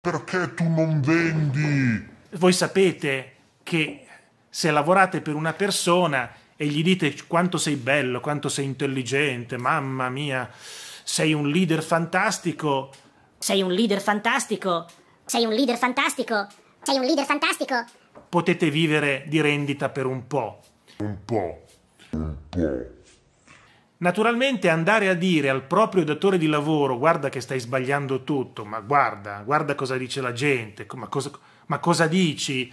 Perché tu non vendi? Voi sapete che se lavorate per una persona e gli dite quanto sei bello, quanto sei intelligente, mamma mia, sei un leader fantastico. Sei un leader fantastico. Sei un leader fantastico. Sei un leader fantastico. Potete vivere di rendita per un po'. Un po'. Un po'. Naturalmente andare a dire al proprio datore di lavoro guarda che stai sbagliando tutto, ma guarda, guarda cosa dice la gente, ma cosa, ma cosa dici?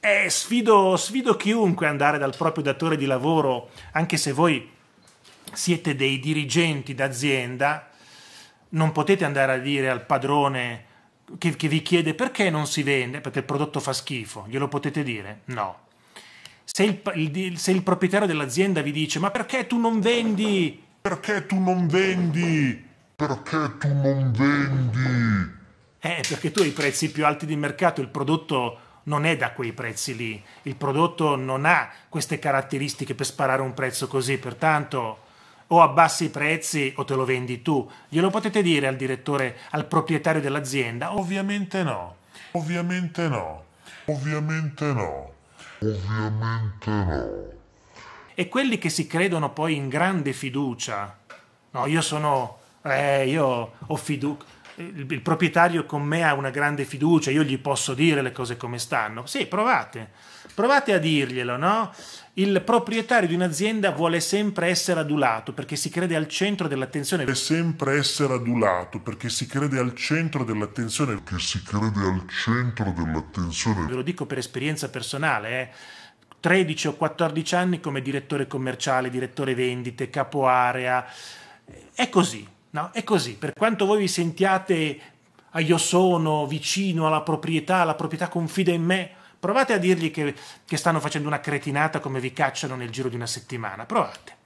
Eh, sfido, sfido chiunque a andare dal proprio datore di lavoro, anche se voi siete dei dirigenti d'azienda, non potete andare a dire al padrone che, che vi chiede perché non si vende, perché il prodotto fa schifo, glielo potete dire? No se il, il, se il proprietario dell'azienda vi dice ma perché tu non vendi? Perché tu non vendi? Perché tu non vendi? Eh, perché tu hai i prezzi più alti di mercato, il prodotto non è da quei prezzi lì, il prodotto non ha queste caratteristiche per sparare un prezzo così, pertanto o abbassi i prezzi o te lo vendi tu. Glielo potete dire al direttore, al proprietario dell'azienda? Ovviamente no. Ovviamente no. Ovviamente no. Ovviamente no. E quelli che si credono poi in grande fiducia, no, io sono, eh, io ho fiducia, il, il proprietario con me ha una grande fiducia, io gli posso dire le cose come stanno. Sì, provate, provate a dirglielo, no? Il proprietario di un'azienda vuole sempre essere adulato perché si crede al centro dell'attenzione. Vuole sempre essere adulato perché si crede al centro dell'attenzione. Che si crede al centro dell'attenzione. Ve lo dico per esperienza personale, eh. 13 o 14 anni come direttore commerciale, direttore vendite, capo area. È così, No? È così, per quanto voi vi sentiate a ah, io sono vicino alla proprietà, la proprietà confida in me, provate a dirgli che, che stanno facendo una cretinata come vi cacciano nel giro di una settimana, provate.